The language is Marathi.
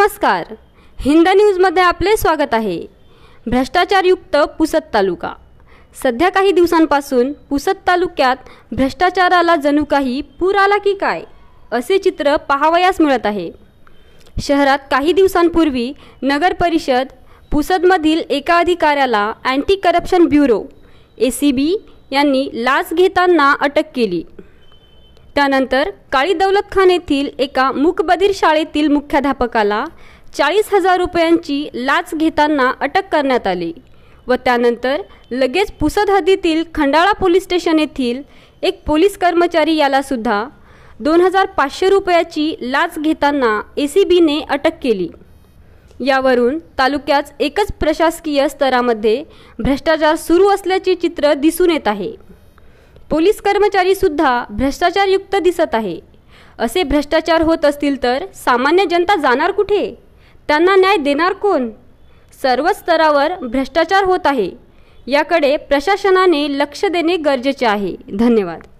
नमस्कार हिंद न्यूजमध्ये आपले स्वागत आहे भ्रष्टाचारयुक्त पुसद तालुका सध्या काही दिवसांपासून पुसद तालुक्यात भ्रष्टाचाराला जणू काही पूर आला की काय असे चित्र पाहावयास मिळत आहे शहरात काही दिवसांपूर्वी नगरपरिषद पुसदमधील एका अधिकाऱ्याला anti corruption bureau A C B यांनी लाच घेताना अटक केली त्यानंतर काळी दौलत खान येथील एका मुकबधीर शाळेतील मुख्याध्यापकाला चाळीस हजार रुपयांची लाच घेताना अटक करण्यात आली व त्यानंतर लगेच पुसद हद्दीतील खंडाळा पोलीस स्टेशन येथील एक पोलीस कर्मचारी यालासुद्धा दोन हजार पाचशे रुपयाची लाच घेताना ए सी बीने अटक केली यावरून तालुक्यात एकच प्रशासकीय स्तरामध्ये भ्रष्टाचार सुरू असल्याचे चित्र दिसून येत आहे पोलीस कर्मचारी सुद्धा भ्रष्टाचारयुक्त दिसत आहे असे भ्रष्टाचार होत असतील तर सामान्य जनता जाणार कुठे त्यांना न्याय देणार कोण सर्व स्तरावर भ्रष्टाचार होत आहे याकडे प्रशासनाने लक्ष देणे गरजेचे आहे धन्यवाद